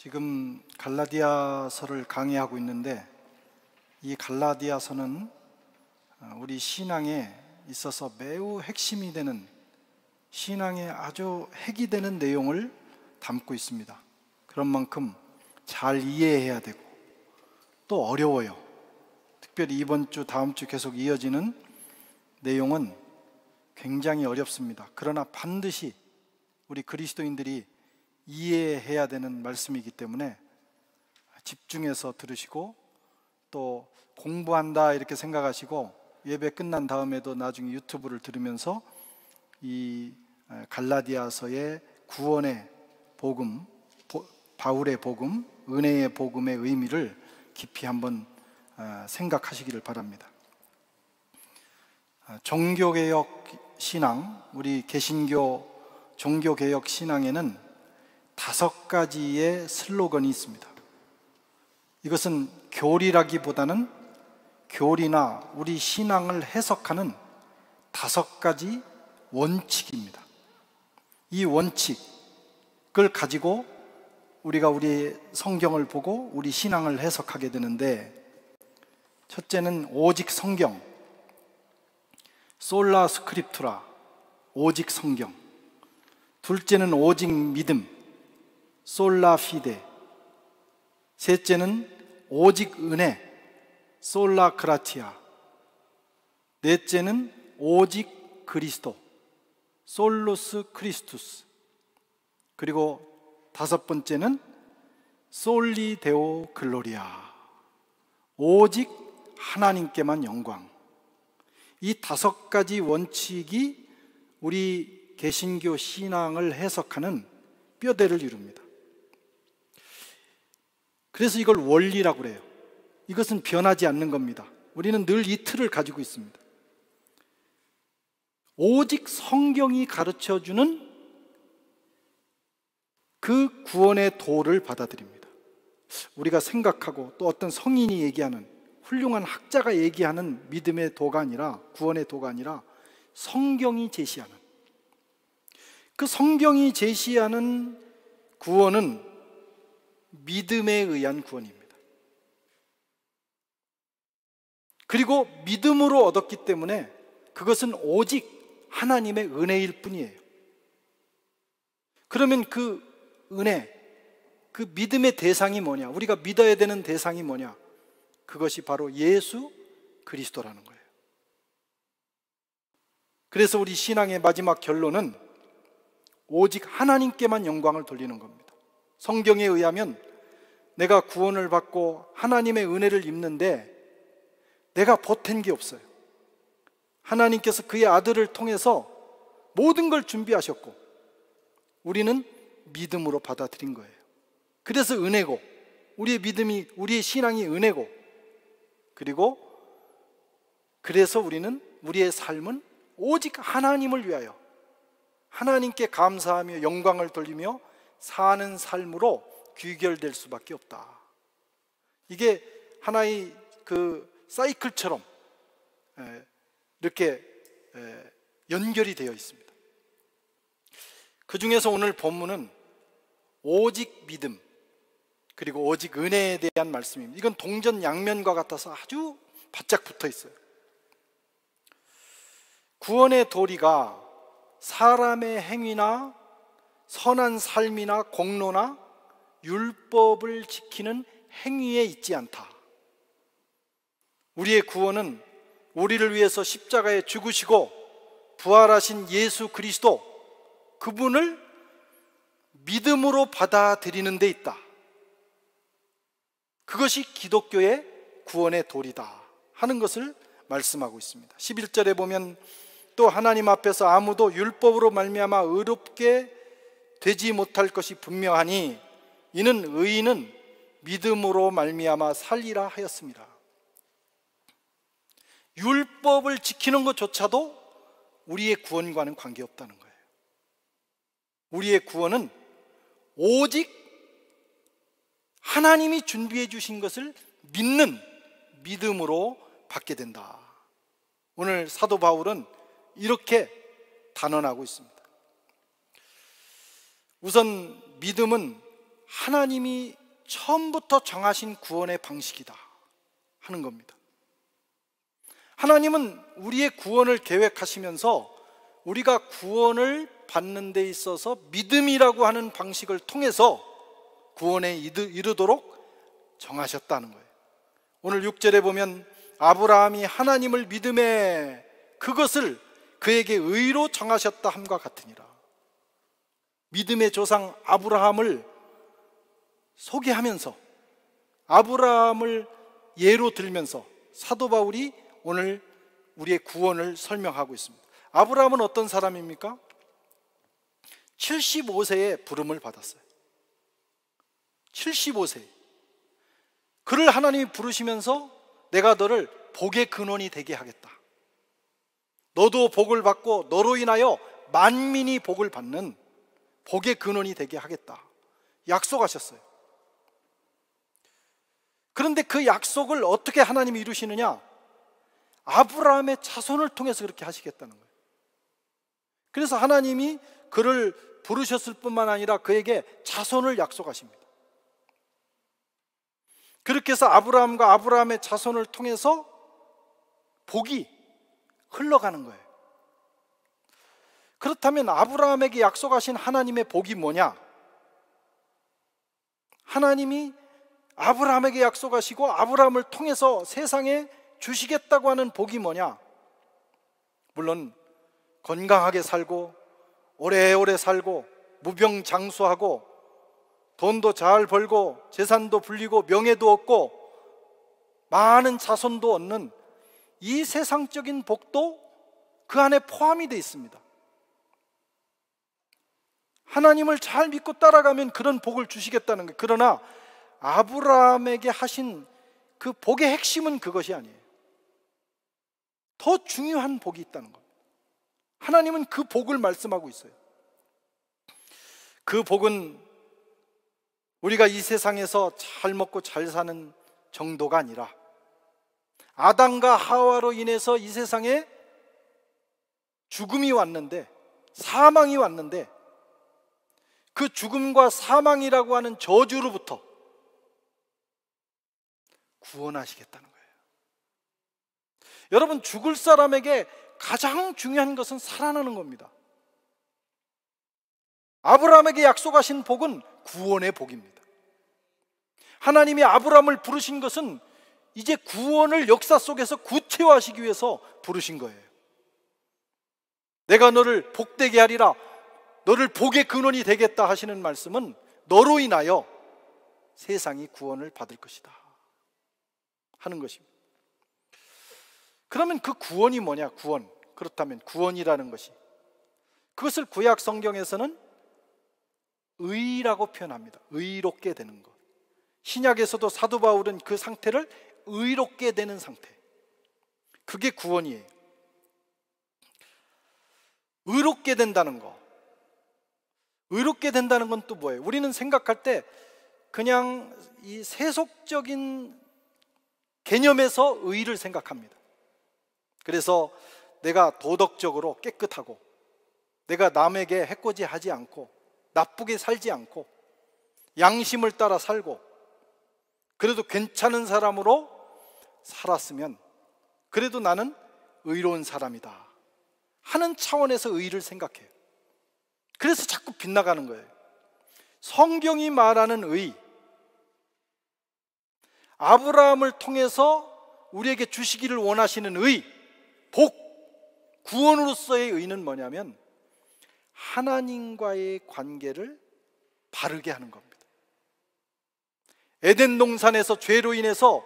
지금 갈라디아서를 강의하고 있는데 이 갈라디아서는 어, 우리 신앙에 있어서 매우 핵심이 되는 신앙에 아주 핵이 되는 내용을 담고 있습니다. 그런 만큼 잘 이해해야 되고 또 어려워요. 특별히 이번 주, 다음 주 계속 이어지는 내용은 굉장히 어렵습니다. 그러나 반드시 우리 그리스도인들이 이해해야 되는 말씀이기 때문에 집중해서 들으시고 또 공부한다 이렇게 생각하시고 예배 끝난 다음에도 나중에 유튜브를 들으면서 이 갈라디아서의 구원의 복음, 바울의 복음, 은혜의 복음의 의미를 깊이 한번 아, 생각하시기를 바랍니다. 아, 종교개혁 신앙, 우리 개신교 종교개혁 신앙에는 다섯 가지의 슬로건이 있습니다. 이것은 교리라기보다는 교리나 우리 신앙을 해석하는 다섯 가지 원칙입니다. 이 원칙을 가지고 우리가 우리 성경을 보고 우리 신앙을 해석하게 되는데 첫째는 오직 성경 솔라 스크립투라 오직 성경 둘째는 오직 믿음 솔라피데 셋째는 오직 은혜 솔라크라티아 넷째는 오직 그리스도 솔루스 크리스투스 그리고 다섯 번째는 솔리데오 글로리아 오직 하나님께만 영광 이 다섯 가지 원칙이 우리 개신교 신앙을 해석하는 뼈대를 이룹니다. 그래서 이걸 원리라고 그래요. 이것은 변하지 않는 겁니다. 우리는 늘 이 틀을 가지고 있습니다. 오직 성경이 가르쳐 주는 그 구원의 도를 받아들입니다. 우리가 생각하고 또 어떤 성인이 얘기하는 훌륭한 학자가 얘기하는 믿음의 도가 아니라 구원의 도가 아니라 성경이 제시하는 그 성경이 제시하는 구원은 믿음에 의한 구원입니다. 그리고 믿음으로 얻었기 때문에 그것은 오직 하나님의 은혜일 뿐이에요. 그러면 그 은혜, 그 믿음의 대상이 뭐냐? 우리가 믿어야 되는 대상이 뭐냐? 그것이 바로 예수 그리스도라는 거예요. 그래서 우리 신앙의 마지막 결론은 오직 하나님께만 영광을 돌리는 겁니다. 성경에 의하면 내가 구원을 받고 하나님의 은혜를 입는데 내가 보탠 게 없어요. 하나님께서 그의 아들을 통해서 모든 걸 준비하셨고 우리는 믿음으로 받아들인 거예요. 그래서 은혜고 우리의 믿음이 우리의 신앙이 은혜고 그리고 그래서 우리는 우리의 삶은 오직 하나님을 위하여 하나님께 감사하며 영광을 돌리며 사는 삶으로 귀결될 수밖에 없다. 이게 하나의 그 사이클처럼 예, 이렇게 예, 연결이 되어 있습니다. 그 중에서 오늘 본문은 오직 믿음 그리고 오직 은혜에 대한 말씀입니다. 이건 동전 양면과 같아서 아주 바짝 붙어 있어요. 구원의 도리가 사람의 행위나 선한 삶이나 공로나 율법을 지키는 행위에 있지 않다. 우리의 구원은 우리를 위해서 십자가에 죽으시고 부활하신 예수 그리스도 그분을 믿음으로 받아들이는 데 있다. 그것이 기독교의 구원의 도리다 하는 것을 말씀하고 있습니다. 11절에 보면 또 하나님 앞에서 아무도 율법으로 말미암아 의롭게 되지 못할 것이 분명하니 이는 의인은 믿음으로 말미암아 살리라 하였습니다. 율법을 지키는 것조차도 우리의 구원과는 관계없다는 거예요. 우리의 구원은 오직 하나님이 준비해 주신 것을 믿는 믿음으로 받게 된다. 오늘 사도 바울은 이렇게 단언하고 있습니다. 우선 믿음은 하나님이 처음부터 정하신 구원의 방식이다 하는 겁니다. 하나님은 우리의 구원을 계획하시면서 우리가 구원을 받는 데 있어서 믿음이라고 하는 방식을 통해서 구원에 이르도록 정하셨다는 거예요. 오늘 6절에 보면 아브라함이 하나님을 믿음에 그것을 그에게 의로 정하셨다 함과 같으니라. 믿음의 조상 아브라함을 소개하면서 아브라함을 예로 들면서 사도 바울이 오늘 우리의 구원을 설명하고 있습니다. 아브라함은 어떤 사람입니까? 75세에 부름을 받았어요. 75세. 그를 하나님이 부르시면서 내가 너를 복의 근원이 되게 하겠다. 너도 복을 받고 너로 인하여 만민이 복을 받는 복의 근원이 되게 하겠다. 약속하셨어요. 그런데 그 약속을 어떻게 하나님이 이루시느냐? 아브라함의 자손을 통해서 그렇게 하시겠다는 거예요. 그래서 하나님이 그를 부르셨을 뿐만 아니라 그에게 자손을 약속하십니다. 그렇게 해서 아브라함과 아브라함의 자손을 통해서 복이 흘러가는 거예요. 그렇다면 아브라함에게 약속하신 하나님의 복이 뭐냐? 하나님이 아브라함에게 약속하시고 아브라함을 통해서 세상에 주시겠다고 하는 복이 뭐냐? 물론 건강하게 살고 오래오래 살고 무병장수하고 돈도 잘 벌고 재산도 불리고 명예도 얻고 많은 자손도 얻는 이 세상적인 복도 그 안에 포함이 되 있습니다. 하나님을 잘 믿고 따라가면 그런 복을 주시겠다는 거예요. 그러나 아브라함에게 하신 그 복의 핵심은 그것이 아니에요. 더 중요한 복이 있다는 겁니다. 하나님은 그 복을 말씀하고 있어요. 그 복은 우리가 이 세상에서 잘 먹고 잘 사는 정도가 아니라 아담과 하와로 인해서 이 세상에 죽음이 왔는데 사망이 왔는데 그 죽음과 사망이라고 하는 저주로부터 구원하시겠다는 거예요. 여러분, 죽을 사람에게 가장 중요한 것은 살아나는 겁니다. 아브라함에게 약속하신 복은 구원의 복입니다. 하나님이 아브라함을 부르신 것은 이제 구원을 역사 속에서 구체화하시기 위해서 부르신 거예요. 내가 너를 복되게 하리라 너를 복의 근원이 되겠다 하시는 말씀은 너로 인하여 세상이 구원을 받을 것이다 하는 것입니다. 그러면 그 구원이 뭐냐? 구원. 그렇다면 구원이라는 것이 그것을 구약 성경에서는 의라고 표현합니다. 의롭게 되는 것. 신약에서도 사도 바울은 그 상태를 의롭게 되는 상태. 그게 구원이에요. 의롭게 된다는 거. 의롭게 된다는 건 또 뭐예요? 우리는 생각할 때 그냥 이 세속적인 개념에서 의를 생각합니다. 그래서 내가 도덕적으로 깨끗하고 내가 남에게 해코지 하지 않고 나쁘게 살지 않고 양심을 따라 살고 그래도 괜찮은 사람으로 살았으면 그래도 나는 의로운 사람이다 하는 차원에서 의를 생각해요. 그래서 자꾸 빗나가는 거예요. 성경이 말하는 의, 아브라함을 통해서 우리에게 주시기를 원하시는 의, 복, 구원으로서의 의는 뭐냐면 하나님과의 관계를 바르게 하는 겁니다. 에덴 동산에서 죄로 인해서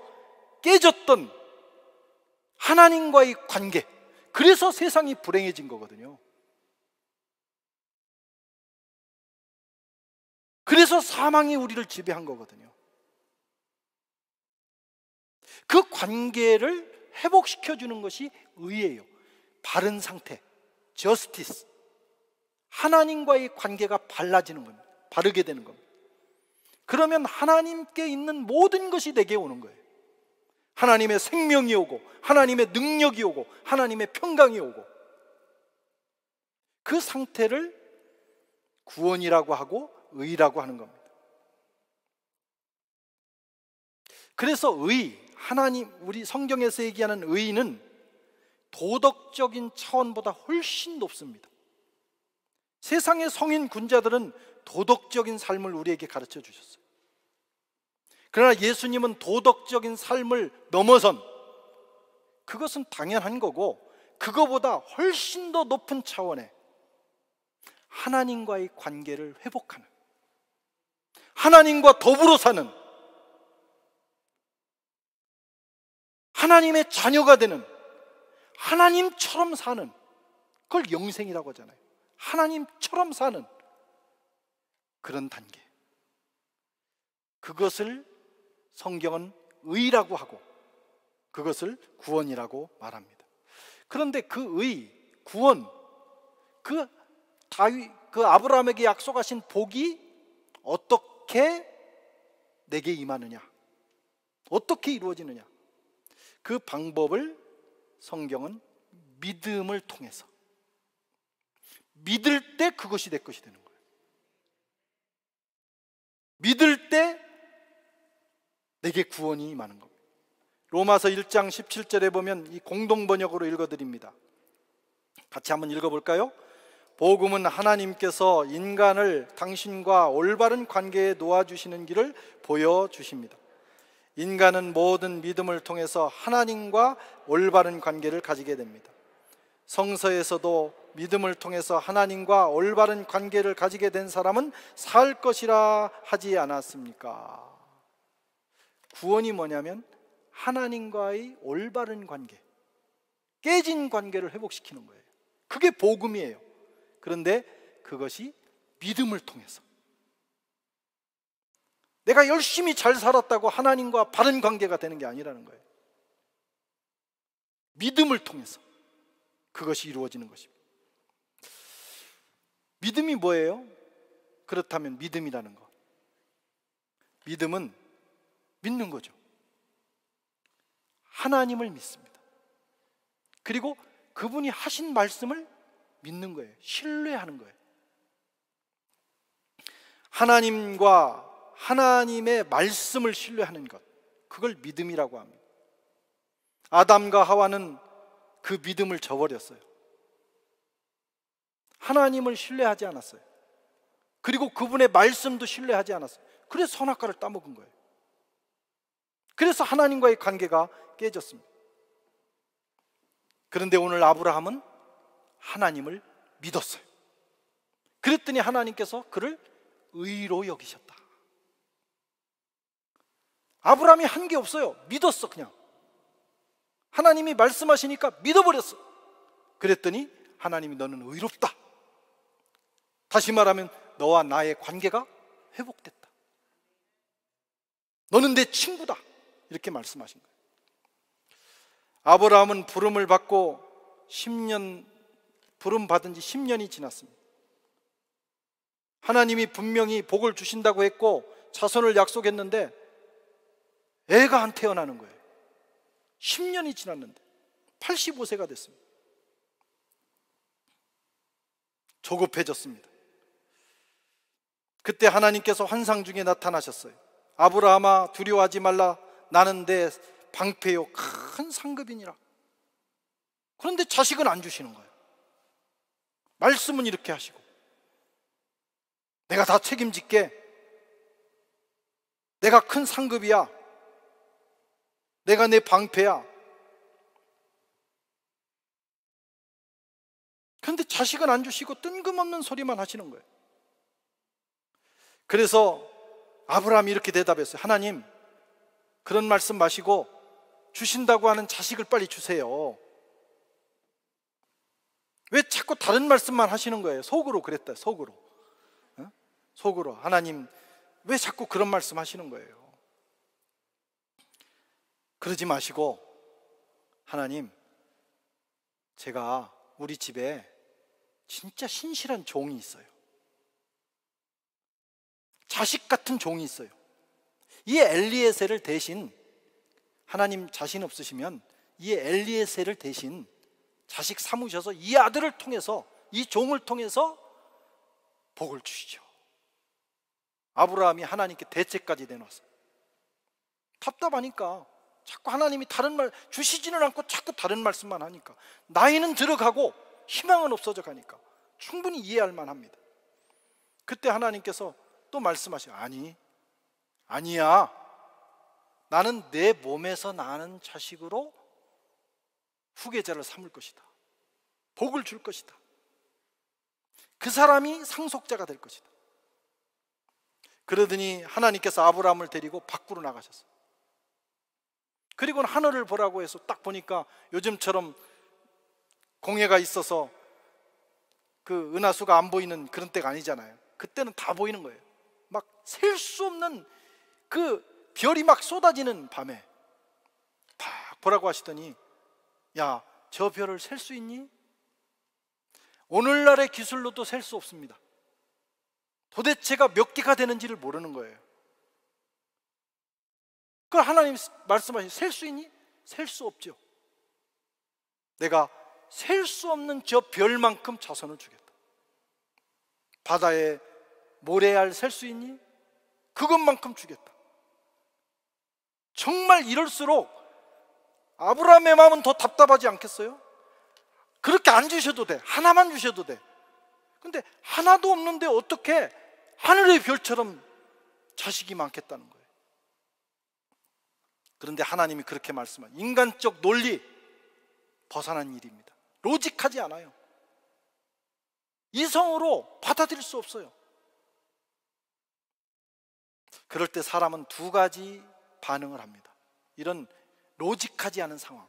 깨졌던 하나님과의 관계. 그래서 세상이 불행해진 거거든요. 그래서 사망이 우리를 지배한 거거든요. 그 관계를 회복시켜 주는 것이 의예요. 바른 상태, 저스티스. 하나님과의 관계가 발라지는 겁니다. 바르게 되는 겁니다. 그러면 하나님께 있는 모든 것이 내게 오는 거예요. 하나님의 생명이 오고, 하나님의 능력이 오고, 하나님의 평강이 오고. 그 상태를 구원이라고 하고 의라고 하는 겁니다. 그래서 의, 하나님, 우리 성경에서 얘기하는 의는 도덕적인 차원보다 훨씬 높습니다. 세상의 성인 군자들은 도덕적인 삶을 우리에게 가르쳐 주셨어요. 그러나 예수님은 도덕적인 삶을 넘어선 그것은 당연한 거고 그거보다 훨씬 더 높은 차원의 하나님과의 관계를 회복하는 하나님과 더불어 사는 하나님의 자녀가 되는 하나님처럼 사는 그걸 영생이라고 하잖아요. 하나님처럼 사는 그런 단계. 그것을 성경은 의라고 하고 그것을 구원이라고 말합니다. 그런데 그 의, 구원, 그 다윗, 그 아브라함에게 약속하신 복이 어떻게 어떻게 내게 임하느냐? 어떻게 이루어지느냐? 그 방법을 성경은 믿음을 통해서 믿을 때 그것이 내 것이 되는 거예요. 믿을 때 내게 구원이 많은 겁니다. 로마서 1장 17절에 보면 이 공동 번역으로 읽어 드립니다. 같이 한번 읽어 볼까요? 복음은 하나님께서 인간을 당신과 올바른 관계에 놓아주시는 길을 보여주십니다. 인간은 모든 믿음을 통해서 하나님과 올바른 관계를 가지게 됩니다. 성서에서도 믿음을 통해서 하나님과 올바른 관계를 가지게 된 사람은 살 것이라 하지 않았습니까? 구원이 뭐냐면 하나님과의 올바른 관계, 깨진 관계를 회복시키는 거예요. 그게 복음이에요. 그런데 그것이 믿음을 통해서. 내가 열심히 잘 살았다고 하나님과 바른 관계가 되는 게 아니라는 거예요. 믿음을 통해서 그것이 이루어지는 것입니다. 믿음이 뭐예요? 그렇다면 믿음이라는 거. 믿음은 믿는 거죠. 하나님을 믿습니다. 그리고 그분이 하신 말씀을 믿는 거예요. 신뢰하는 거예요. 하나님과 하나님의 말씀을 신뢰하는 것. 그걸 믿음이라고 합니다. 아담과 하와는 그 믿음을 저버렸어요. 하나님을 신뢰하지 않았어요. 그리고 그분의 말씀도 신뢰하지 않았어요. 그래서 선악과를 따먹은 거예요. 그래서 하나님과의 관계가 깨졌습니다. 그런데 오늘 아브라함은 하나님을 믿었어요. 그랬더니 하나님께서 그를 의로 여기셨다. 아브라함이 한 게 없어요. 믿었어, 그냥. 하나님이 말씀하시니까 믿어버렸어. 그랬더니 하나님이 너는 의롭다. 다시 말하면 너와 나의 관계가 회복됐다. 너는 내 친구다. 이렇게 말씀하신 거예요. 아브라함은 부름을 받고 10년 부름 받은 지 10년이 지났습니다. 하나님이 분명히 복을 주신다고 했고 자손을 약속했는데 애가 안 태어나는 거예요. 10년이 지났는데 85세가 됐습니다. 조급해졌습니다. 그때 하나님께서 환상 중에 나타나셨어요. 아브라함아 두려워하지 말라 나는 내 방패요 큰 상급이니라. 그런데 자식은 안 주시는 거예요. 말씀은 이렇게 하시고 내가 다 책임질게. 내가 큰 상급이야. 내가 내 방패야. 그런데 자식은 안 주시고 뜬금없는 소리만 하시는 거예요. 그래서 아브라함이 이렇게 대답했어요. 하나님, 그런 말씀 마시고 주신다고 하는 자식을 빨리 주세요. 왜 자꾸 다른 말씀만 하시는 거예요? 속으로 그랬다, 속으로. 속으로. 하나님, 왜 자꾸 그런 말씀 하시는 거예요? 그러지 마시고, 하나님, 제가 우리 집에 진짜 신실한 종이 있어요. 자식 같은 종이 있어요. 이 엘리에세를 대신 하나님 자신 없으시면 이 엘리에세를 대신 자식 삼으셔서 이 아들을 통해서 이 종을 통해서 복을 주시죠. 아브라함이 하나님께 대책까지 내놨어. 답답하니까 자꾸 하나님이 다른 말 주시지는 않고 자꾸 다른 말씀만 하니까 나이는 들어가고 희망은 없어져 가니까 충분히 이해할 만합니다. 그때 하나님께서 또 말씀하셔. 시 아니, 아니야. 나는 내 몸에서 나는 자식으로 후계자를 삼을 것이다. 복을 줄 것이다. 그 사람이 상속자가 될 것이다. 그러더니 하나님께서 아브라함을 데리고 밖으로 나가셨어. 그리고 하늘을 보라고 해서 딱 보니까 요즘처럼 공해가 있어서 그 은하수가 안 보이는 그런 때가 아니잖아요. 그때는 다 보이는 거예요. 막 셀 수 없는 그 별이 막 쏟아지는 밤에 딱 보라고 하시더니 야, 저 별을 셀 수 있니? 오늘날의 기술로도 셀 수 없습니다. 도대체가 몇 개가 되는지를 모르는 거예요. 그걸 하나님 말씀하신 셀 수 있니? 셀 수 없죠. 내가 셀 수 없는 저 별만큼 자선을 주겠다. 바다에 모래알 셀 수 있니? 그것만큼 주겠다. 정말 이럴수록 아브라함의 마음은 더 답답하지 않겠어요? 그렇게 안 주셔도 돼. 하나만 주셔도 돼. 근데 하나도 없는데 어떻게 하늘의 별처럼 자식이 많겠다는 거예요. 그런데 하나님이 그렇게 말씀한 인간적 논리 벗어난 일입니다. 로직하지 않아요. 이성으로 받아들일 수 없어요. 그럴 때 사람은 두 가지 반응을 합니다. 이런 로직하지 않은 상황,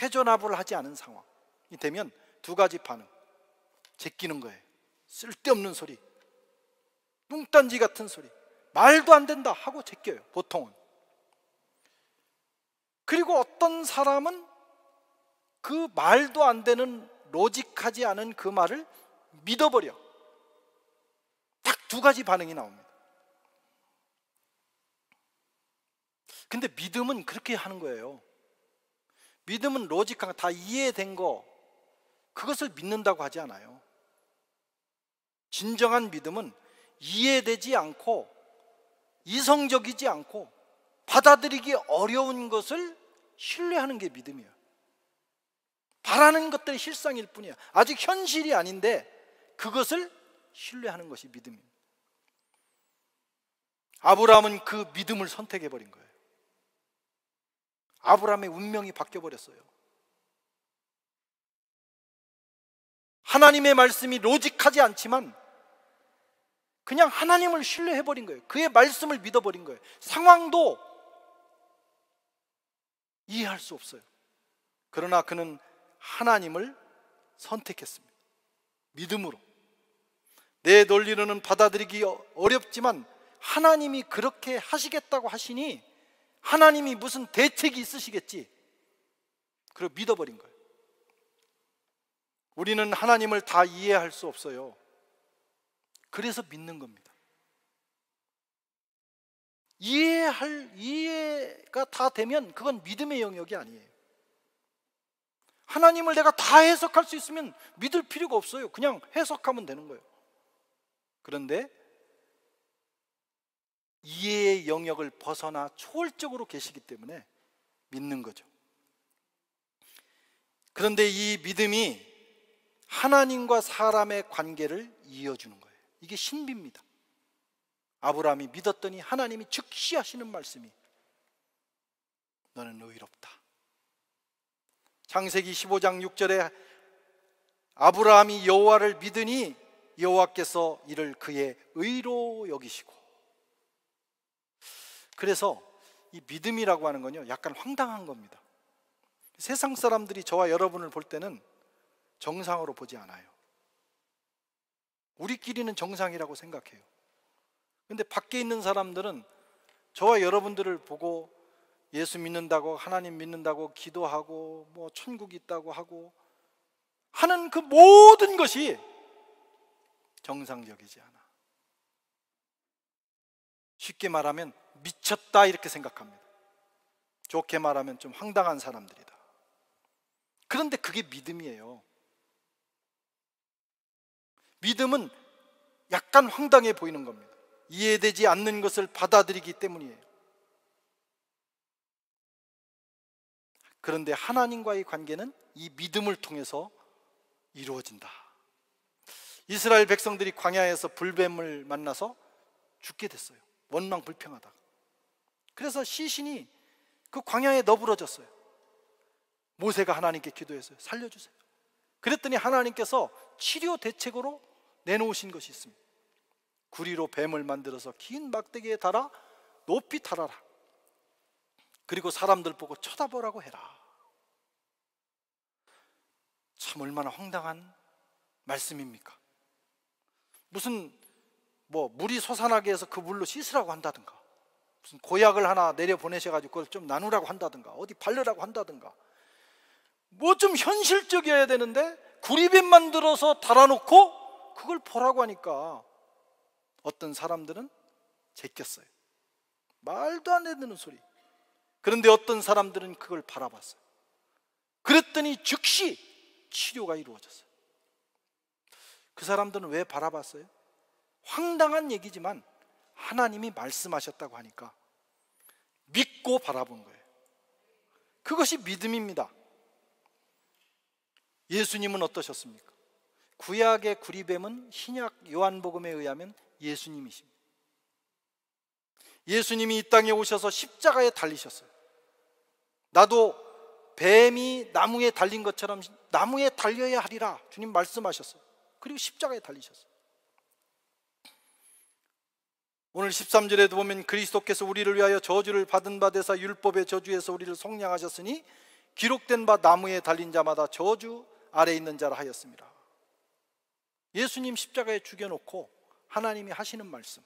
해전합을 하지 않은 상황이 되면 두 가지 반응. 제끼는 거예요. 쓸데없는 소리. 뚱딴지 같은 소리. 말도 안 된다 하고 제껴요. 보통은. 그리고 어떤 사람은 그 말도 안 되는 로직하지 않은 그 말을 믿어버려. 딱 두 가지 반응이 나옵니다. 근데 믿음은 그렇게 하는 거예요. 믿음은 로직한 거, 다 이해된 거, 그것을 믿는다고 하지 않아요. 진정한 믿음은 이해되지 않고, 이성적이지 않고, 받아들이기 어려운 것을 신뢰하는 게 믿음이에요. 바라는 것들이 실상일 뿐이야. 아직 현실이 아닌데, 그것을 신뢰하는 것이 믿음입니다. 아브라함은 그 믿음을 선택해버린 거예요. 아브라함의 운명이 바뀌어 버렸어요. 하나님의 말씀이 로직하지 않지만 그냥 하나님을 신뢰해 버린 거예요. 그의 말씀을 믿어 버린 거예요. 상황도 이해할 수 없어요. 그러나 그는 하나님을 선택했습니다. 믿음으로. 내 논리로는 받아들이기 어렵지만 하나님이 그렇게 하시겠다고 하시니 하나님이 무슨 대책이 있으시겠지. 그리고 믿어버린 거예요. 우리는 하나님을 다 이해할 수 없어요. 그래서 믿는 겁니다. 이해할, 이해가 다 되면 그건 믿음의 영역이 아니에요. 하나님을 내가 다 해석할 수 있으면 믿을 필요가 없어요. 그냥 해석하면 되는 거예요. 그런데 이해의 영역을 벗어나 초월적으로 계시기 때문에 믿는 거죠. 그런데 이 믿음이 하나님과 사람의 관계를 이어주는 거예요. 이게 신비입니다. 아브라함이 믿었더니 하나님이 즉시 하시는 말씀이 너는 의롭다. 창세기 15장 6절에 아브라함이 여호와를 믿으니 여호와께서 이를 그의 의로 여기시고 그래서 이 믿음이라고 하는 건요, 약간 황당한 겁니다. 세상 사람들이 저와 여러분을 볼 때는 정상으로 보지 않아요. 우리끼리는 정상이라고 생각해요. 근데 밖에 있는 사람들은 저와 여러분들을 보고 예수 믿는다고 하나님 믿는다고 기도하고 뭐 천국 있다고 하고 하는 그 모든 것이 정상적이지 않아. 쉽게 말하면 미쳤다 이렇게 생각합니다. 좋게 말하면 좀 황당한 사람들이다. 그런데 그게 믿음이에요. 믿음은 약간 황당해 보이는 겁니다. 이해되지 않는 것을 받아들이기 때문이에요. 그런데 하나님과의 관계는 이 믿음을 통해서 이루어진다. 이스라엘 백성들이 광야에서 불뱀을 만나서 죽게 됐어요. 원망 불평하다 그래서 시신이 그 광야에 너부러졌어요. 모세가 하나님께 기도했어요. 살려주세요. 그랬더니 하나님께서 치료 대책으로 내놓으신 것이 있습니다. 구리로 뱀을 만들어서 긴 막대기에 달아 높이 달아라. 그리고 사람들 보고 쳐다보라고 해라. 참 얼마나 황당한 말씀입니까? 무슨 뭐 물이 솟아나게 해서 그 물로 씻으라고 한다든가 무슨 고약을 하나 내려보내셔가지고 그걸 좀 나누라고 한다든가 어디 바르라고 한다든가 뭐 좀 현실적이어야 되는데 구리뱀 만들어서 달아놓고 그걸 보라고 하니까 어떤 사람들은 제꼈어요 말도 안 되는 소리 그런데 어떤 사람들은 그걸 바라봤어요 그랬더니 즉시 치료가 이루어졌어요 그 사람들은 왜 바라봤어요? 황당한 얘기지만 하나님이 말씀하셨다고 하니까 믿고 바라본 거예요. 그것이 믿음입니다. 예수님은 어떠셨습니까? 구약의 구리뱀은 신약 요한복음에 의하면 예수님이십니다. 예수님이 이 땅에 오셔서 십자가에 달리셨어요. 나도 뱀이 나무에 달린 것처럼 나무에 달려야 하리라 주님 말씀하셨어요. 그리고 십자가에 달리셨어요. 오늘 13절에도 보면 그리스도께서 우리를 위하여 저주를 받은 바 되사 율법의 저주에서 우리를 속량하셨으니 기록된 바 나무에 달린 자마다 저주 아래 있는 자라 하였습니다. 예수님 십자가에 죽여놓고 하나님이 하시는 말씀.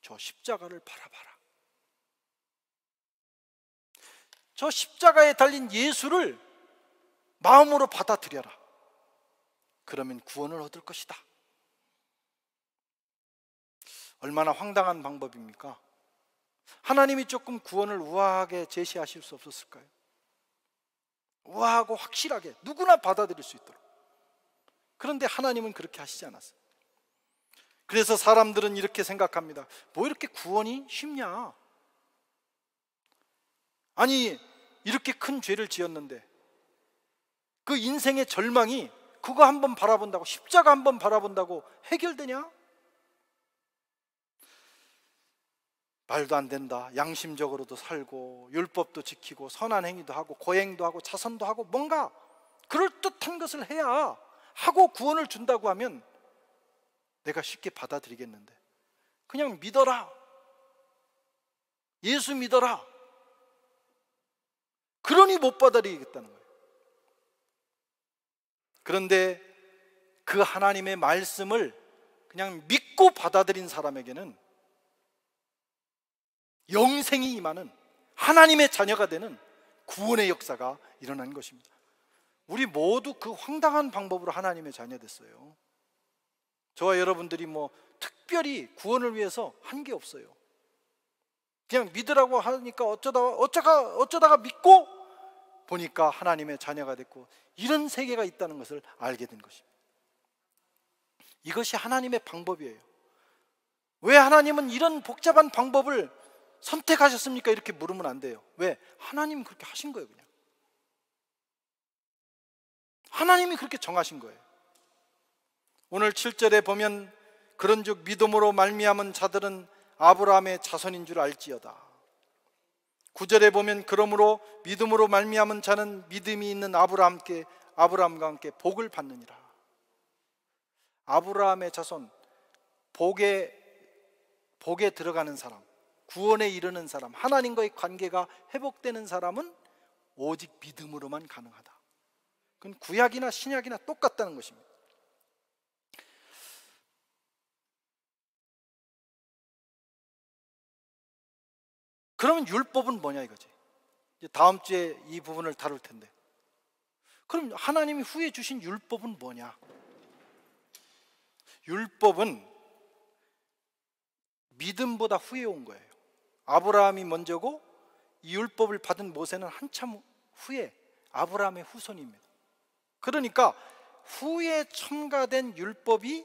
저 십자가를 바라봐라. 저 십자가에 달린 예수를 마음으로 받아들여라. 그러면 구원을 얻을 것이다. 얼마나 황당한 방법입니까? 하나님이 조금 구원을 우아하게 제시하실 수 없었을까요? 우아하고 확실하게 누구나 받아들일 수 있도록. 그런데 하나님은 그렇게 하시지 않았어요. 그래서 사람들은 이렇게 생각합니다. 뭐 이렇게 구원이 쉽냐? 아니, 이렇게 큰 죄를 지었는데 그 인생의 절망이 그거 한번 바라본다고 십자가 한번 바라본다고 해결되냐? 말도 안 된다. 양심적으로도 살고 율법도 지키고 선한 행위도 하고 고행도 하고 자선도 하고 뭔가 그럴듯한 것을 해야 하고 구원을 준다고 하면 내가 쉽게 받아들이겠는데 그냥 믿어라. 예수 믿어라. 그러니 못 받아들이겠다는 거예요. 그런데 그 하나님의 말씀을 그냥 믿고 받아들인 사람에게는 영생이 임하는 하나님의 자녀가 되는 구원의 역사가 일어난 것입니다. 우리 모두 그 황당한 방법으로 하나님의 자녀 됐어요. 저와 여러분들이 뭐 특별히 구원을 위해서 한 게 없어요. 그냥 믿으라고 하니까 어쩌다 어쩌가 어쩌다가 믿고 보니까 하나님의 자녀가 됐고 이런 세계가 있다는 것을 알게 된 것입니다. 이것이 하나님의 방법이에요. 왜 하나님은 이런 복잡한 방법을 선택하셨습니까? 이렇게 물으면 안 돼요. 왜? 하나님 그렇게 하신 거예요, 그냥. 하나님이 그렇게 정하신 거예요. 오늘 7절에 보면 그런즉 믿음으로 말미암은 자들은 아브라함의 자손인 줄 알지어다. 9절에 보면 그러므로 믿음으로 말미암은 자는 믿음이 있는 아브라함께 아브라함과 함께 복을 받느니라. 아브라함의 자손 복에 복에 들어가는 사람. 구원에 이르는 사람, 하나님과의 관계가 회복되는 사람은 오직 믿음으로만 가능하다. 그건 구약이나 신약이나 똑같다는 것입니다. 그러면 율법은 뭐냐 이거지. 다음 주에 이 부분을 다룰 텐데. 그럼 하나님이 후에 주신 율법은 뭐냐? 율법은 믿음보다 후에 온 거예요. 아브라함이 먼저고 이 율법을 받은 모세는 한참 후에 아브라함의 후손입니다. 그러니까 후에 첨가된 율법이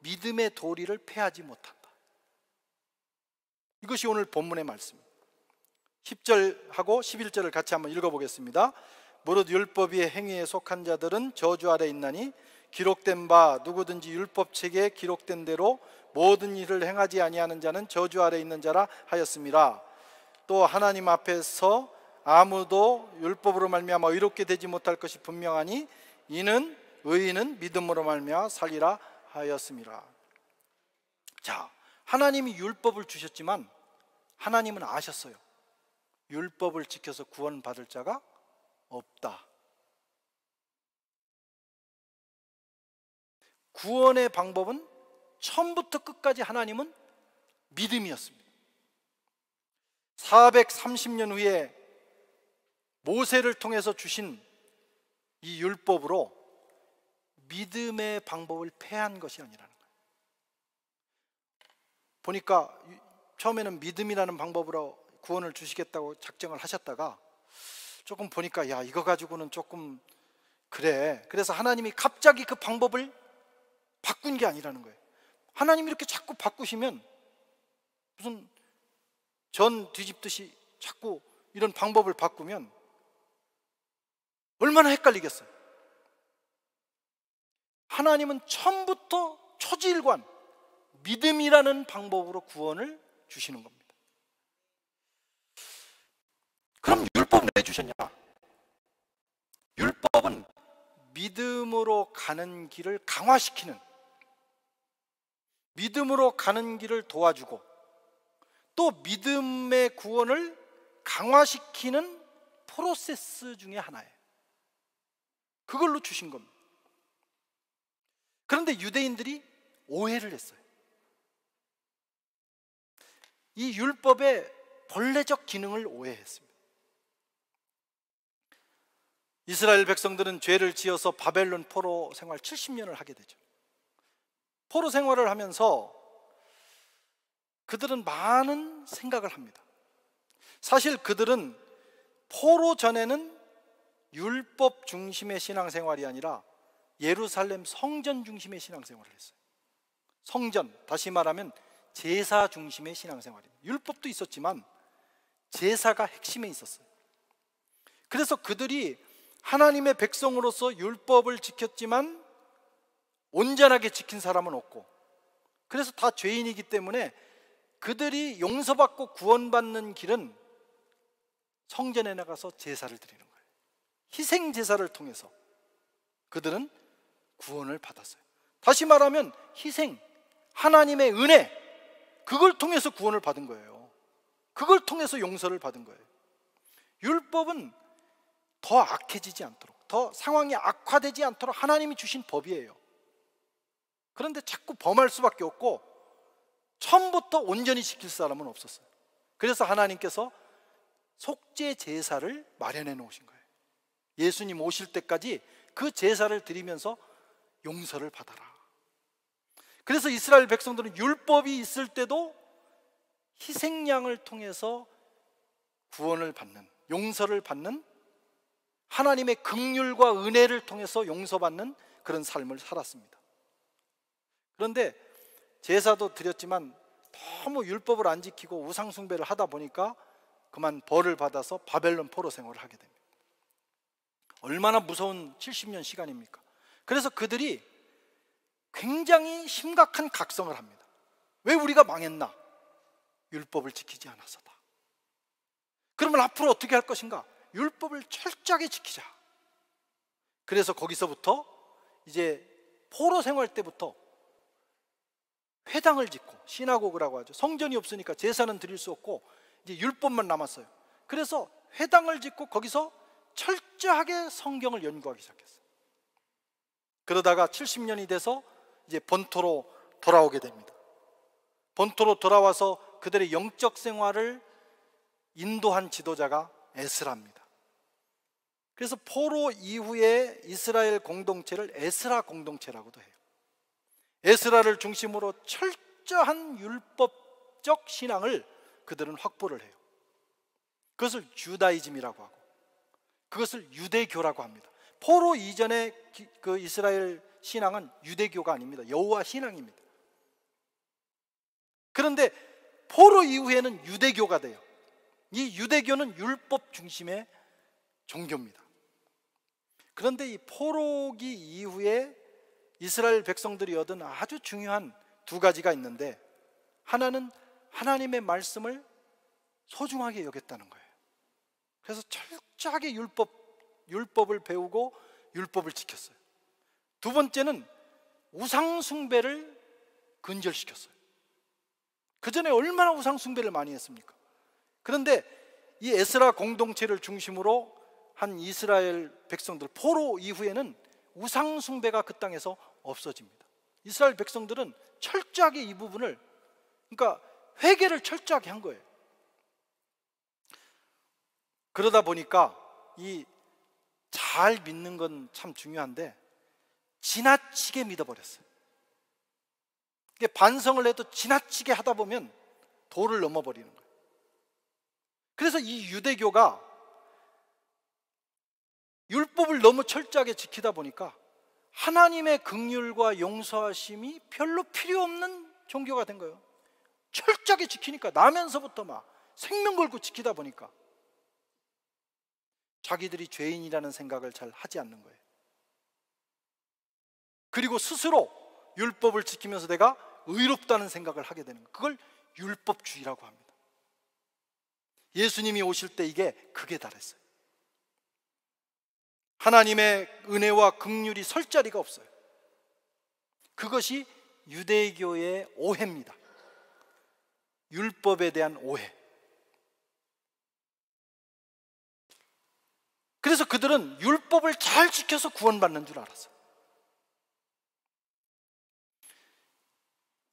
믿음의 도리를 패하지 못한다. 이것이 오늘 본문의 말씀입니다. 10절하고 11절을 같이 한번 읽어보겠습니다. 무릇 율법의 행위에 속한 자들은 저주 아래 있나니 기록된 바 누구든지 율법책에 기록된 대로 모든 일을 행하지 아니하는 자는 저주 아래 있는 자라 하였습니다. 또 하나님 앞에서 아무도 율법으로 말미암아 의롭게 되지 못할 것이 분명하니 이는 의인은 믿음으로 말미암아 살리라 하였습니다. 자, 하나님이 율법을 주셨지만 하나님은 아셨어요. 율법을 지켜서 구원받을 자가 없다. 구원의 방법은 처음부터 끝까지 하나님은 믿음이었습니다. 430년 후에 모세를 통해서 주신 이 율법으로 믿음의 방법을 패한 것이 아니라는 거예요. 보니까 처음에는 믿음이라는 방법으로 구원을 주시겠다고 작정을 하셨다가 조금 보니까 야, 이거 가지고는 조금 그래. 그래서 하나님이 갑자기 그 방법을 바꾼 게 아니라는 거예요. 하나님이 이렇게 자꾸 바꾸시면 무슨 전 뒤집듯이 자꾸 이런 방법을 바꾸면 얼마나 헷갈리겠어요. 하나님은 처음부터 초지일관 믿음이라는 방법으로 구원을 주시는 겁니다. 그럼 율법 왜 주셨냐? 율법은 믿음으로 가는 길을 강화시키는 믿음으로 가는 길을 도와주고 또 믿음의 구원을 강화시키는 프로세스 중의 하나예요. 그걸로 주신 겁니다. 그런데 유대인들이 오해를 했어요. 이 율법의 본래적 기능을 오해했습니다. 이스라엘 백성들은 죄를 지어서 바벨론 포로 생활 70년을 하게 되죠. 포로 생활을 하면서 그들은 많은 생각을 합니다. 사실 그들은 포로 전에는 율법 중심의 신앙생활이 아니라 예루살렘 성전 중심의 신앙생활을 했어요. 성전, 다시 말하면 제사 중심의 신앙생활입니다. 율법도 있었지만 제사가 핵심에 있었어요. 그래서 그들이 하나님의 백성으로서 율법을 지켰지만 온전하게 지킨 사람은 없고 그래서 다 죄인이기 때문에 그들이 용서받고 구원받는 길은 성전에 나가서 제사를 드리는 거예요. 희생 제사를 통해서 그들은 구원을 받았어요. 다시 말하면 희생, 하나님의 은혜, 그걸 통해서 구원을 받은 거예요. 그걸 통해서 용서를 받은 거예요. 율법은 더 악해지지 않도록, 더 상황이 악화되지 않도록 하나님이 주신 법이에요. 그런데 자꾸 범할 수밖에 없고 처음부터 온전히 지킬 사람은 없었어요. 그래서 하나님께서 속죄 제사를 마련해 놓으신 거예요. 예수님 오실 때까지 그 제사를 드리면서 용서를 받아라. 그래서 이스라엘 백성들은 율법이 있을 때도 희생양을 통해서 구원을 받는 용서를 받는 하나님의 긍휼과 은혜를 통해서 용서받는 그런 삶을 살았습니다. 그런데 제사도 드렸지만 너무 율법을 안 지키고 우상숭배를 하다 보니까 그만 벌을 받아서 바벨론 포로 생활을 하게 됩니다. 얼마나 무서운 70년 시간입니까? 그래서 그들이 굉장히 심각한 각성을 합니다. 왜 우리가 망했나? 율법을 지키지 않아서다. 그러면 앞으로 어떻게 할 것인가? 율법을 철저하게 지키자. 그래서 거기서부터 이제 포로 생활 때부터 회당을 짓고 신하곡그라고 하죠. 성전이 없으니까 제사는 드릴 수 없고 이제 율법만 남았어요. 그래서 회당을 짓고 거기서 철저하게 성경을 연구하기 시작했어요. 그러다가 70년이 돼서 이제 본토로 돌아오게 됩니다. 본토로 돌아와서 그들의 영적 생활을 인도한 지도자가 에스라입니다. 그래서 포로 이후에 이스라엘 공동체를 에스라 공동체라고도 해요. 에스라를 중심으로 철저한 율법적 신앙을 그들은 확보를 해요. 그것을 주다이즘이라고 하고 그것을 유대교라고 합니다. 포로 이전의 그 이스라엘 신앙은 유대교가 아닙니다. 여호와 신앙입니다. 그런데 포로 이후에는 유대교가 돼요. 이 유대교는 율법 중심의 종교입니다. 그런데 이 포로기 이후에 이스라엘 백성들이 얻은 아주 중요한 두 가지가 있는데 하나는 하나님의 말씀을 소중하게 여겼다는 거예요. 그래서 철저하게 율법 율법을 배우고 율법을 지켰어요. 두 번째는 우상 숭배를 근절시켰어요. 그 전에 얼마나 우상 숭배를 많이 했습니까? 그런데 이 에스라 공동체를 중심으로 한 이스라엘 백성들 포로 이후에는 우상 숭배가 그 땅에서 없어집니다. 이스라엘 백성들은 철저하게 이 부분을 그러니까 회개를 철저하게 한 거예요. 그러다 보니까 이 잘 믿는 건 참 중요한데 지나치게 믿어버렸어요. 이게 반성을 해도 지나치게 하다 보면 도를 넘어버리는 거예요. 그래서 이 유대교가 율법을 너무 철저하게 지키다 보니까 하나님의 극률과 용서하심이 별로 필요 없는 종교가 된 거예요. 철저하게 지키니까 나면서부터 막 생명 걸고 지키다 보니까 자기들이 죄인이라는 생각을 잘 하지 않는 거예요. 그리고 스스로 율법을 지키면서 내가 의롭다는 생각을 하게 되는 거예요. 그걸 율법주의라고 합니다. 예수님이 오실 때 이게 극에 달했어요. 하나님의 은혜와 긍휼이 설 자리가 없어요. 그것이 유대교의 오해입니다. 율법에 대한 오해. 그래서 그들은 율법을 잘 지켜서 구원받는 줄 알았어.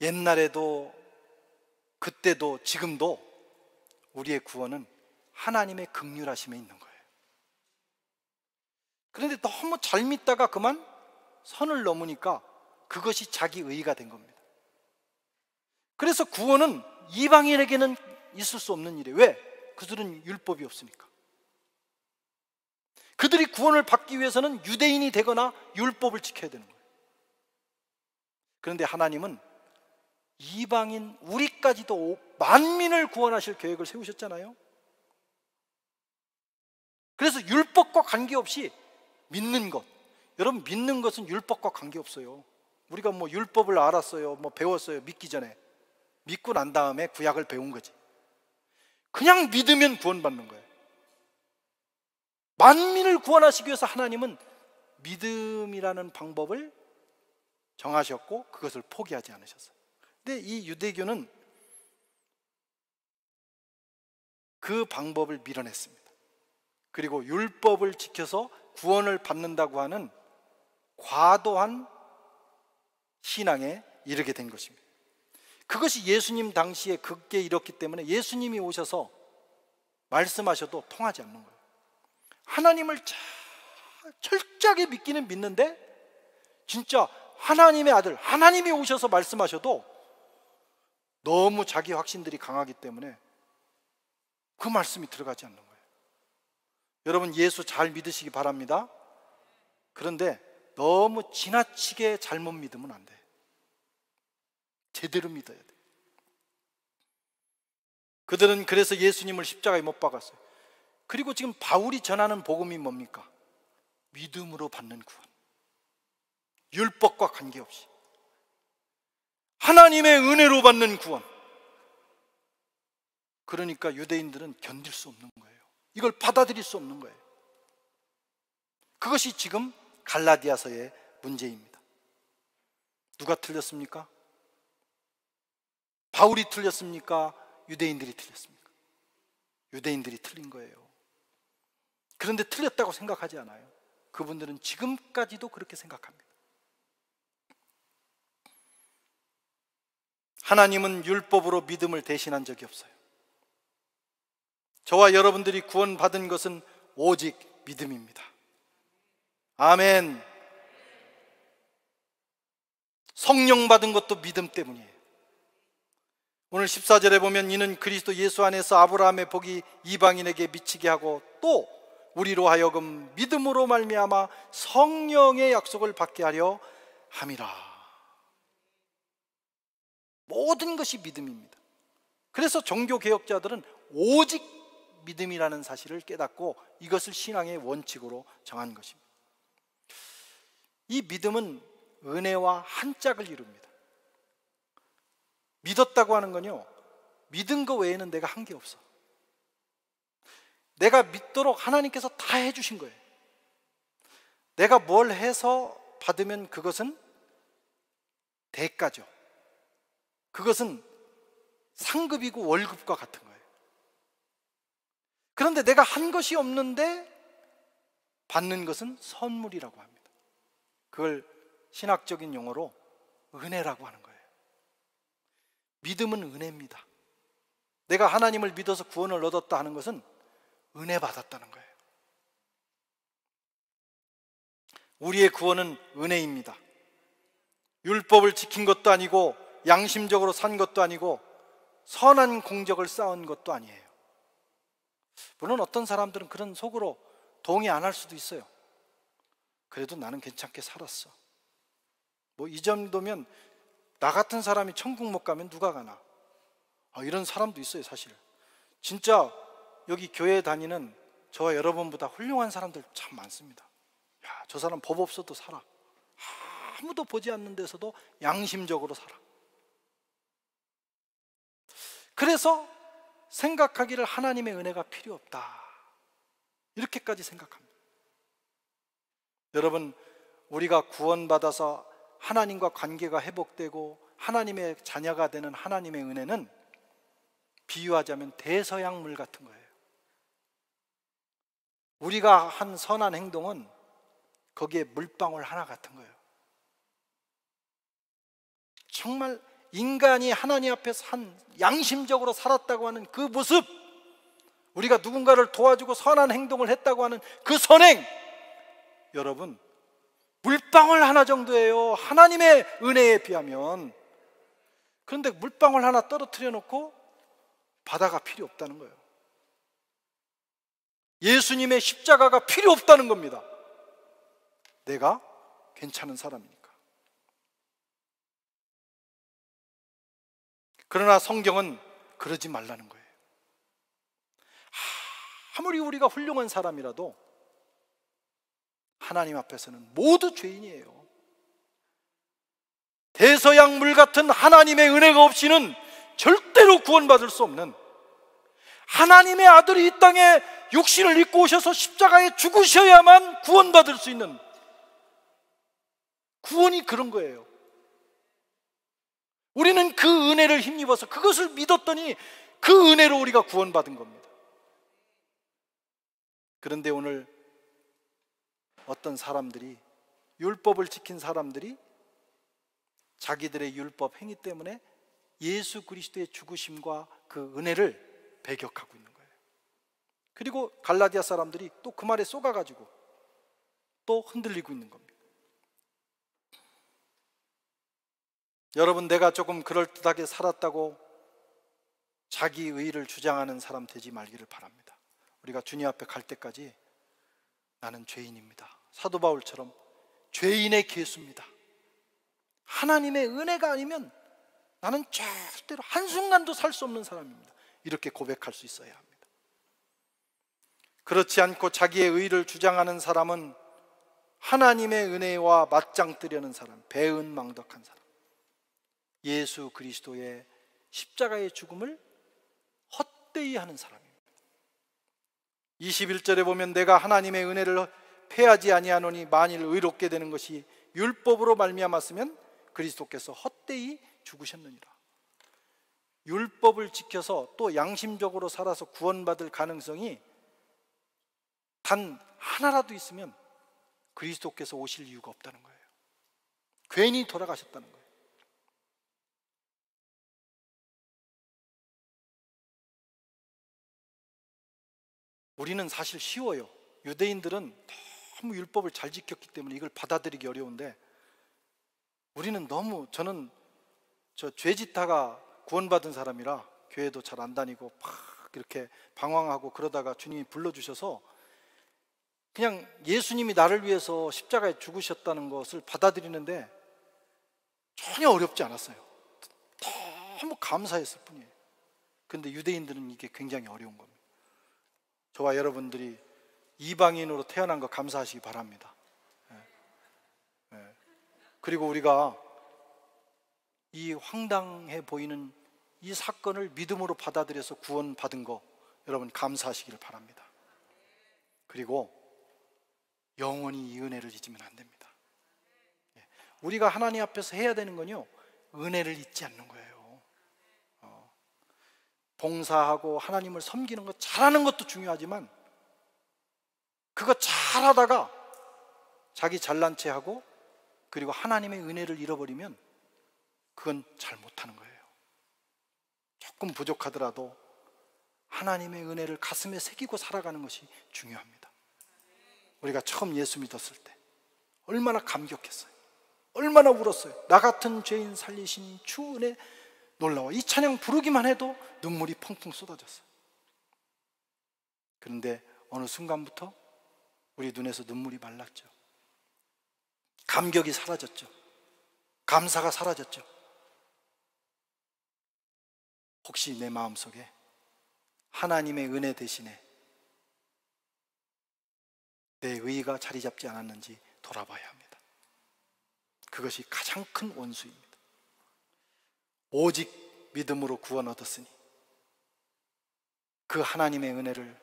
옛날에도 그때도 지금도 우리의 구원은 하나님의 긍휼하심에 있는 거예요. 그런데 너무 잘 믿다가 그만 선을 넘으니까 그것이 자기 의가 의된 겁니다. 그래서 구원은 이방인에게는 있을 수 없는 일이에요. 왜? 그들은 율법이 없으니까. 그들이 구원을 받기 위해서는 유대인이 되거나 율법을 지켜야 되는 거예요. 그런데 하나님은 이방인 우리까지도 만민을 구원하실 계획을 세우셨잖아요. 그래서 율법과 관계없이 믿는 것. 여러분 믿는 것은 율법과 관계없어요. 우리가 뭐 율법을 알았어요. 뭐 배웠어요. 믿기 전에. 믿고 난 다음에 구약을 배운 거지. 그냥 믿으면 구원받는 거예요. 만민을 구원하시기 위해서 하나님은 믿음이라는 방법을 정하셨고 그것을 포기하지 않으셨어요. 근데 이 유대교는 그 방법을 밀어냈습니다. 그리고 율법을 지켜서 구원을 받는다고 하는 과도한 신앙에 이르게 된 것입니다. 그것이 예수님 당시에 극게 이렇기 때문에 예수님이 오셔서 말씀하셔도 통하지 않는 거예요. 하나님을 철저하게 믿기는 믿는데 진짜 하나님의 아들, 하나님이 오셔서 말씀하셔도 너무 자기 확신들이 강하기 때문에 그 말씀이 들어가지 않는 거예요. 여러분 예수 잘 믿으시기 바랍니다. 그런데 너무 지나치게 잘못 믿으면 안 돼. 제대로 믿어야 돼. 그들은 그래서 예수님을 십자가에 못 박았어요. 그리고 지금 바울이 전하는 복음이 뭡니까? 믿음으로 받는 구원. 율법과 관계없이. 하나님의 은혜로 받는 구원. 그러니까 유대인들은 견딜 수 없는 이걸 받아들일 수 없는 거예요. 그것이 지금 갈라디아서의 문제입니다. 누가 틀렸습니까? 바울이 틀렸습니까? 유대인들이 틀렸습니까? 유대인들이 틀린 거예요. 그런데 틀렸다고 생각하지 않아요. 그분들은 지금까지도 그렇게 생각합니다. 하나님은 율법으로 믿음을 대신한 적이 없어요. 저와 여러분들이 구원받은 것은 오직 믿음입니다. 아멘. 성령 받은 것도 믿음 때문이에요. 오늘 14절에 보면 이는 그리스도 예수 안에서 아브라함의 복이 이방인에게 미치게 하고 또 우리로 하여금 믿음으로 말미암아 성령의 약속을 받게 하려 함이라. 모든 것이 믿음입니다. 그래서 종교 개혁자들은 오직 믿음이라는 사실을 깨닫고 이것을 신앙의 원칙으로 정한 것입니다. 이 믿음은 은혜와 한짝을 이룹니다. 믿었다고 하는 건요, 믿은 거 외에는 내가 한 게 없어. 내가 믿도록 하나님께서 다 해주신 거예요. 내가 뭘 해서 받으면 그것은 대가죠. 그것은 상급이고 월급과 같은 거예요. 그런데 내가 한 것이 없는데 받는 것은 선물이라고 합니다. 그걸 신학적인 용어로 은혜라고 하는 거예요. 믿음은 은혜입니다. 내가 하나님을 믿어서 구원을 얻었다 하는 것은 은혜 받았다는 거예요. 우리의 구원은 은혜입니다. 율법을 지킨 것도 아니고 양심적으로 산 것도 아니고 선한 공적을 쌓은 것도 아니에요. 물론 어떤 사람들은 그런 속으로 동의 안 할 수도 있어요. 그래도 나는 괜찮게 살았어. 뭐 이 정도면 나 같은 사람이 천국 못 가면 누가 가나? 아, 이런 사람도 있어요, 사실. 진짜 여기 교회 에 다니는 저와 여러분보다 훌륭한 사람들 참 많습니다. 야, 저 사람 법 없어도 살아. 아무도 보지 않는 데서도 양심적으로 살아. 그래서 생각하기를 하나님의 은혜가 필요 없다. 이렇게까지 생각합니다. 여러분, 우리가 구원받아서 하나님과 관계가 회복되고 하나님의 자녀가 되는 하나님의 은혜는 비유하자면 대서양물 같은 거예요. 우리가 한 선한 행동은 거기에 물방울 하나 같은 거예요. 정말 인간이 하나님 앞에서 한 양심적으로 살았다고 하는 그 모습 우리가 누군가를 도와주고 선한 행동을 했다고 하는 그 선행 여러분 물방울 하나 정도예요 하나님의 은혜에 비하면 그런데 물방울 하나 떨어뜨려 놓고 바다가 필요 없다는 거예요 예수님의 십자가가 필요 없다는 겁니다 내가 괜찮은 사람이니까 그러나 성경은 그러지 말라는 거예요. 아무리 우리가 훌륭한 사람이라도 하나님 앞에서는 모두 죄인이에요. 대서양 물 같은 하나님의 은혜가 없이는 절대로 구원받을 수 없는 하나님의 아들이 이 땅에 육신을 입고 오셔서 십자가에 죽으셔야만 구원받을 수 있는 구원이 그런 거예요. 우리는 그 은혜를 힘입어서 그것을 믿었더니 그 은혜로 우리가 구원받은 겁니다. 그런데 오늘 어떤 사람들이 율법을 지킨 사람들이 자기들의 율법 행위 때문에 예수 그리스도의 죽으심과 그 은혜를 배격하고 있는 거예요. 그리고 갈라디아 사람들이 또 그 말에 쏘가가지고 또 흔들리고 있는 겁니다. 여러분, 내가 조금 그럴듯하게 살았다고 자기 의를 의 주장하는 사람 되지 말기를 바랍니다. 우리가 주님 앞에 갈 때까지 나는 죄인입니다. 사도 바울처럼 죄인의 계수입니다 하나님의 은혜가 아니면 나는 절대로 한순간도 살 수 없는 사람입니다. 이렇게 고백할 수 있어야 합니다. 그렇지 않고 자기의 의를 주장하는 사람은 하나님의 은혜와 맞짱뜨려는 사람, 배은망덕한 사람. 예수 그리스도의 십자가의 죽음을 헛되이 하는 사람입니다. 21절에 보면 내가 하나님의 은혜를 패하지 아니하노니 만일 의롭게 되는 것이 율법으로 말미암았으면 그리스도께서 헛되이 죽으셨느니라. 율법을 지켜서 또 양심적으로 살아서 구원받을 가능성이 단 하나라도 있으면 그리스도께서 오실 이유가 없다는 거예요. 괜히 돌아가셨다는 거예요. 우리는 사실 쉬워요. 유대인들은 너무 율법을 잘 지켰기 때문에 이걸 받아들이기 어려운데 우리는 너무 저는 저 죄짓다가 구원받은 사람이라 교회도 잘 안 다니고 막 이렇게 방황하고 그러다가 주님이 불러주셔서 그냥 예수님이 나를 위해서 십자가에 죽으셨다는 것을 받아들이는데 전혀 어렵지 않았어요. 너무 감사했을 뿐이에요. 근데 유대인들은 이게 굉장히 어려운 겁니다. 저와 여러분들이 이방인으로 태어난 거 감사하시기 바랍니다. 예. 예. 그리고 우리가 이 황당해 보이는 이 사건을 믿음으로 받아들여서 구원받은 거 여러분 감사하시기를 바랍니다. 그리고 영원히 이 은혜를 잊으면 안 됩니다. 예. 우리가 하나님 앞에서 해야 되는 건요, 은혜를 잊지 않는 거예요. 봉사하고 하나님을 섬기는 것 잘하는 것도 중요하지만 그거 잘하다가 자기 잘난 체하고 그리고 하나님의 은혜를 잃어버리면 그건 잘 못하는 거예요. 조금 부족하더라도 하나님의 은혜를 가슴에 새기고 살아가는 것이 중요합니다. 우리가 처음 예수 믿었을 때 얼마나 감격했어요. 얼마나 울었어요. 나 같은 죄인 살리신 주 은혜 놀라워. 이 찬양 부르기만 해도 눈물이 펑펑 쏟아졌어요. 그런데 어느 순간부터 우리 눈에서 눈물이 말랐죠. 감격이 사라졌죠. 감사가 사라졌죠. 혹시 내 마음 속에 하나님의 은혜 대신에 내 의의가 자리 잡지 않았는지 돌아봐야 합니다. 그것이 가장 큰 원수입니다. 오직 믿음으로 구원 얻었으니 그 하나님의 은혜를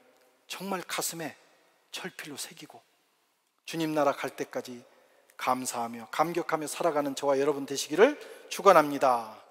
정말 가슴에 철필로 새기고 주님 나라 갈 때까지 감사하며 감격하며 살아가는 저와 여러분 되시기를 축원합니다.